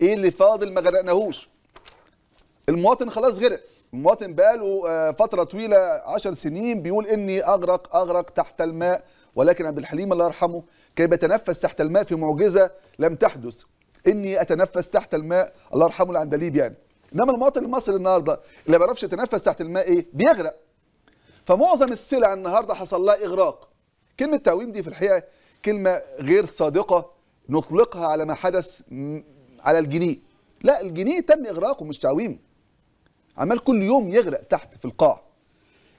ايه اللي فاضل ما غرقناهوش المواطن خلاص غرق المواطن بقاله آه، فترة طويلة عشر سنين بيقول إني أغرق أغرق تحت الماء ولكن عبد الحليم الله يرحمه كان بيتنفس تحت الماء في معجزة لم تحدث إني أتنفس تحت الماء الله يرحمه العندليب يعني إنما المواطن المصري النهاردة اللي ما بيعرفش يتنفس تحت الماء إيه بيغرق فمعظم السلع النهاردة حصل لها إغراق كلمة تعويم دي في الحقيقة كلمة غير صادقة نطلقها على ما حدث على الجنيه لا الجنيه تم اغراقه مش تعويمه عمال كل يوم يغرق تحت في القاع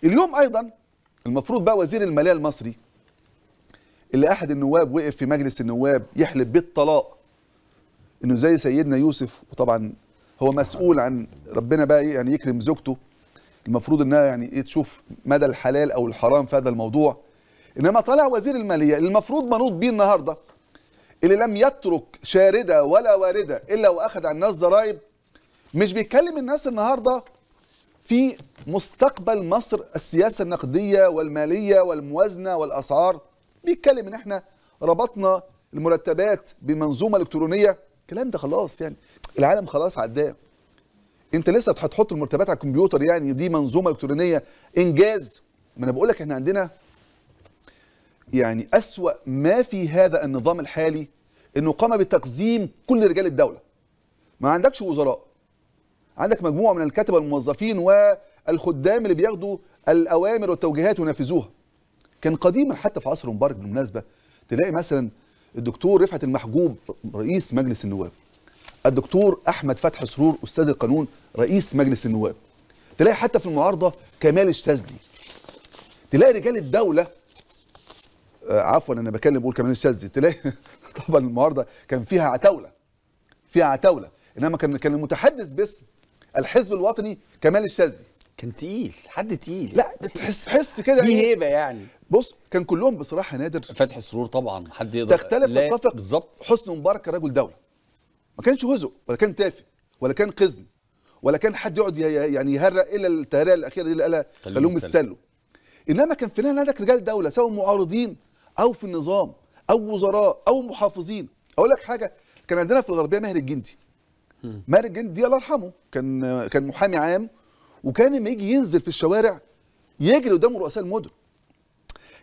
اليوم ايضا المفروض بقى وزير الماليه المصري اللي احد النواب وقف في مجلس النواب يحلب بالطلاق انه زي سيدنا يوسف وطبعا هو مسؤول عن ربنا بقى إيه، يعني يكرم زوجته المفروض انها يعني ايه تشوف مدى الحلال او الحرام في هذا الموضوع انما طلع وزير الماليه المفروض منوط بيه النهارده اللي لم يترك شاردة ولا واردة إلا وأخذ عن الناس ضرائب مش بيتكلم الناس النهاردة في مستقبل مصر السياسة النقدية والمالية والموازنة والأسعار بيتكلم إن إحنا ربطنا المرتبات بمنظومة إلكترونية الكلام ده خلاص يعني العالم خلاص عداه انت لسه هتحط المرتبات على الكمبيوتر يعني دي منظومه الكترونيه انجاز ما انا بقول لك احنا عندنا يعني أسوأ ما في هذا النظام الحالي أنه قام بتقزيم كل رجال الدولة ما عندكش وزراء عندك مجموعة من الكتبة والموظفين والخدام اللي بياخدوا الأوامر والتوجيهات وينفذوها كان قديما حتى في عصر مبارك بالمناسبة تلاقي مثلا الدكتور رفعت المحجوب رئيس مجلس النواب الدكتور أحمد فتح سرور أستاذ القانون رئيس مجلس النواب تلاقي حتى في المعارضة كمال الشاذلي تلاقي رجال الدولة آه، عفوا انا بكلم بقول كمان الشاذلي تلاقي طبعا النهارده كان فيها عتاوله فيها عتاوله انما كان كان المتحدث باسم الحزب الوطني كمال الشاذلي كان تقيل حد تقيل لا تحس تحس كده في إيه؟ هيبه يعني بص كان كلهم بصراحه نادر فتحي سرور طبعا حد يقدر تختلف تتفق بالظبط حسني مبارك رجل دوله ما كانش هزق ولا كان تافه ولا كان قزم ولا كان حد يقعد يعني يهرق الا التهرية الاخيره دي اللي قالها خلوهم يتسلوا انما كان في عندك رجال دوله سواء معارضين او في النظام او وزراء او محافظين اقول لك حاجه كان عندنا في الغربيه ماهر الجندي ماهر الجندي الله يرحمه كان كان محامي عام وكان لما يجي ينزل في الشوارع يجري قدام رؤساء المدن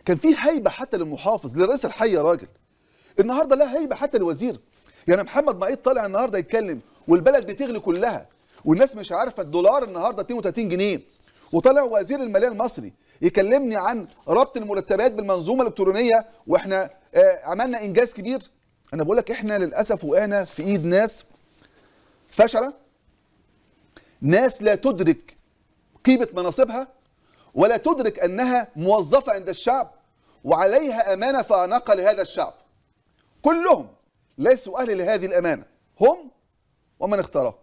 كان في هيبه حتى للمحافظ لرئيس الحي يا راجل النهارده لا هيبه حتى للوزير يعني محمد معيط طالع النهارده يتكلم والبلد بتغلي كلها والناس مش عارفه الدولار النهارده 32 جنيه وطالع وزير الماليه المصري يكلمني عن ربط المرتبات بالمنظومه الالكترونيه واحنا آه، عملنا انجاز كبير انا بقول لك احنا للاسف وقعنا في ايد ناس فشله ناس لا تدرك قيمه مناصبها ولا تدرك انها موظفه عند الشعب وعليها امانه فانقى لهذا الشعب كلهم ليسوا اهل لهذه الامانه هم ومن اختاره